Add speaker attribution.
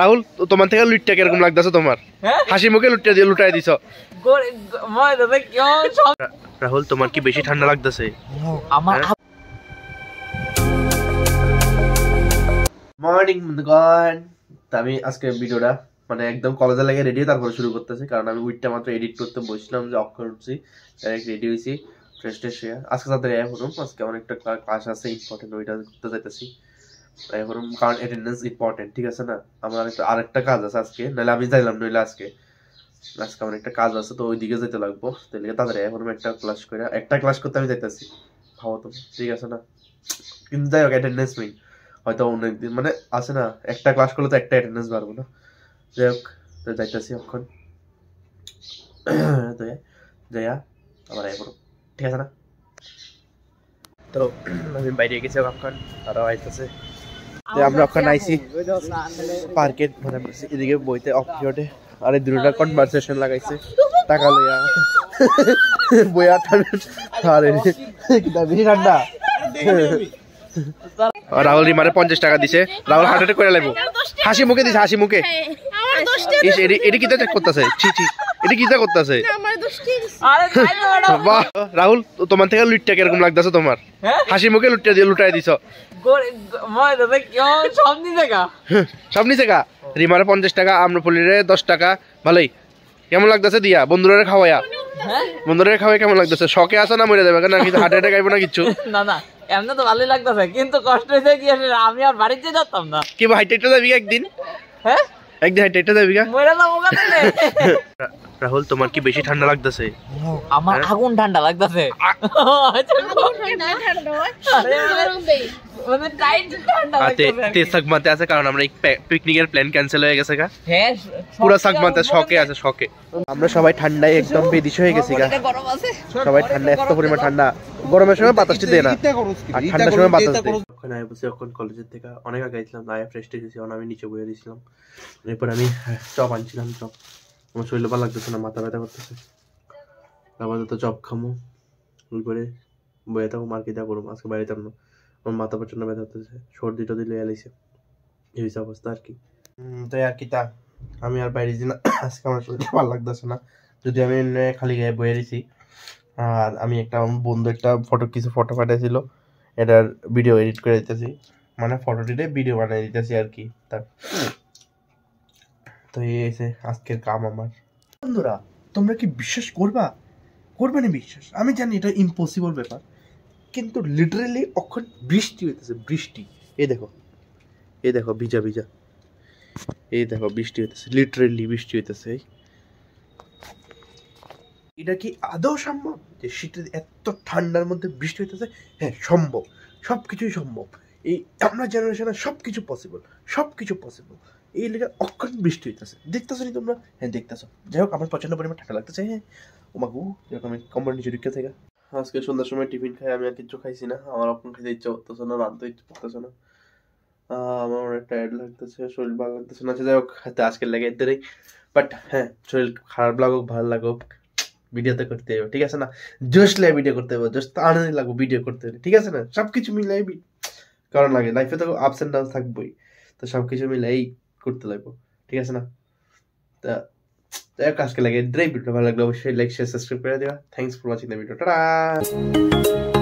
Speaker 1: রাহুল তোমার থেকে লুটটা কিরকম লাগতেছে তোমার হ্যাঁ? হাসি মুখে লুটটা দিয়ে লুটাই দিছ রাহুল তোমার কি বেশি ঠান্ডা লাগতেছে আমার হ্যাঁ? মর্নিং বন্ধুগণ আমি আজকে ভিডিওটা মানে একদম কলেজে লাগে রেডি তারপরে শুরু করতেছি কারণ আমি উইটটা মাত্র এডিট করতে বসলাম যে অক্ষর উঠছি ডাইরেক্ট রেডি হয়েছি ফ্রেশ ট্রেশ আজকে তাদের এ হলাম আজকে আমার একটা ক্লাস আছে ইম্পর্টেন্ট ওইটা করতে যাইতেছি এখন কারণ অ্যাটেন্ডেন্স ইম্পর্টেন্ট ঠিক আছে না আমার আরেকটা আরেকটা কাজ আছে আজকে নাহলে আমি যাইলাম নইলে আজকে আজকে আমার একটা কাজ আছে তো ওইদিকে যেতে লাগবো তো এদিকে তাড়াতাড়ি এখন একটা ক্লাস করে একটা ক্লাস করতে আমি যাইতেছি ভাবো তো ঠিক আছে না কিন্তু যাই হোক অ্যাটেন্ডেন্স নেই হয়তো অনেকদিন মানে আছে না একটা ক্লাস করলে তো একটা অ্যাটেন্ডেন্স বাড়বো না যাই হোক তো যাইতেছি এখন তো যাইয়া আবার আই পড়ো ঠিক আছে না তো আমি বাইরে গেছি এখন তারাও আইতেছে
Speaker 2: আমরা ওখানে আইছি
Speaker 1: পার্কের মানে এদিকে বইতে অফিসে আর এই দুটো কনভারসেশন লাগাইছে টাকা লইয়া বইয়া আরে বেশি ঠান্ডা রাহুল রিমারে পঞ্চাশ টাকা দিছে রাহুল হার্ট করে লাগবো হাসি মুখে দিছে হাসি মুখে এটা কিতা চেক করতেছে ছি ছি এটা কিতা করতেছে রাহুল তোমার থেকে লুটটা কিরকম লাগতেছে তোমার হ্যাঁ? হাসি মুখে লুটটা দিয়ে লুটাই দিছ সব নিচে রিমারে পঞ্চাশ টাকা আম্রপলিরে দশ টাকা ভালোই কেমন লাগতেছে দিয়া বন্ধুরা খাওয়াইয়া হ্যাঁ? বন্ধুরা খাওয়াই কেমন লাগতেছে শখে আসা না মরে যাবে কেন কিন্তু হার্ট অ্যাটাক আইবো না কিছু না না এমনি তো ভালোই লাগতেছে কিন্তু কষ্ট হয়েছে কি আমি আর বাড়িতে যেতাম না কি হাইটেটা যাবি একদিন হ্যাঁ একদিন হাইটেটা যাবি মরে যাবো রাহুল তোমার কি বেশি ঠান্ডা লাগতেছে আমার হ্যাঁ? আগুন ঠান্ডা লাগতেছে মানে কারণ আমরা পিকনিকের প্ল্যান ক্যান্সেল হয়ে গেছে হ্যাঁ, শকে আমরা সবাই ঠান্ডায় একদম বেদিশ হয়ে গেছি গা সবাই ঠান্ডা এত পরিমাণ ঠান্ডা গরমের সময় বাতাস দেয় না ঠান্ডার সময় বাতাস দেয় বসে ওখান কলেজের থেকে অনেক আগে গেছিলাম লাইফ ফ্রেশ এসেছি আমি নিচে বয়ে দিয়েছিলাম এরপর আমি চপ আনছিলাম চপ আমার শরীর ভালো লাগতেছে না মাথা ব্যথা করতেছে তারপর তো চপ খামো ওই করে বয়ে থাকো মার্কেট দেওয়া করবো আজকে বাইরে যাবো আমার মাথা প্রচন্ড ব্যথা হতেছে সর্দি টর্দি লেগে লাইছে এই হিসাব অবস্থা আর কি তাই আর কি তা আমি আর বাইরে না আজকে আমার শরীরটা ভালো লাগতেছে না যদি আমি খালি গায়ে বয়ে দিছি আর আমি একটা আমার বন্ধু একটা ফটো কিছু ফটো পাঠিয়েছিল এটার ভিডিও এডিট করে দিতেছি মানে ফটোটিতে ভিডিও বানিয়ে দিতেছি আর কি তার তো এই এসে আজকের কাম আমার বন্ধুরা তোমরা কি বিশ্বাস করবা করবে না বিশ্বাস আমি জানি এটা ইম্পসিবল ব্যাপার কিন্তু লিটারেলি অক্ষণ বৃষ্টি হইতেছে বৃষ্টি এ দেখো এ দেখো ভিজা ভিজা এই দেখো বৃষ্টি হইতেছে লিটারেলি বৃষ্টি হইতেছে এটা কি আদৌ সম্ভব যে শীতের এত ঠান্ডার মধ্যে বৃষ্টি হইতেছে হ্যাঁ সম্ভব সব কিছুই সম্ভব এই আমরা জেনারেশনে সব কিছু পসিবল সব কিছু পসিবল এই এলাকায় অক্ষণ বৃষ্টি হইতেছে দেখতেছো নি তোমরা হ্যাঁ দেখতেছো যাই হোক আমার প্রচণ্ড পরিমাণ ঠান্ডা লাগতেছে হ্যাঁ ওমাকু যেরকম কম্বল নিচে ঢুকে থেকে আজকে সন্ধ্যার সময় টিফিন খাই আমি আর কিছু খাইছি না আমার অপন খেতে ইচ্ছা করতেছে না রাঁধতে ইচ্ছা করতেছে না আমার অনেক টায়ার্ড লাগতেছে শরীর ভালো লাগতেছে না যাই হোক হয়তো আজকে লাগে এদের বাট হ্যাঁ শরীর খারাপ লাগুক ভালো লাগুক ভিডিওতে করতে হবে ঠিক আছে না জোশ লাগে ভিডিও করতে হবে জোশ তো আনন্দ লাগবে ভিডিও করতে হবে ঠিক আছে না সব কিছু মিলাই কারণ লাগে লাইফে তো আপস অ্যান্ড ডাউন থাকবোই তো সব কিছু মিলাই করতে লাগবো ঠিক আছে না তা যাই হোক আজকে লাগে ভিডিও ভালো লাগলে অবশ্যই লাইক শেয়ার সাবস্ক্রাইব করে দেওয়া thanks for watching the video tata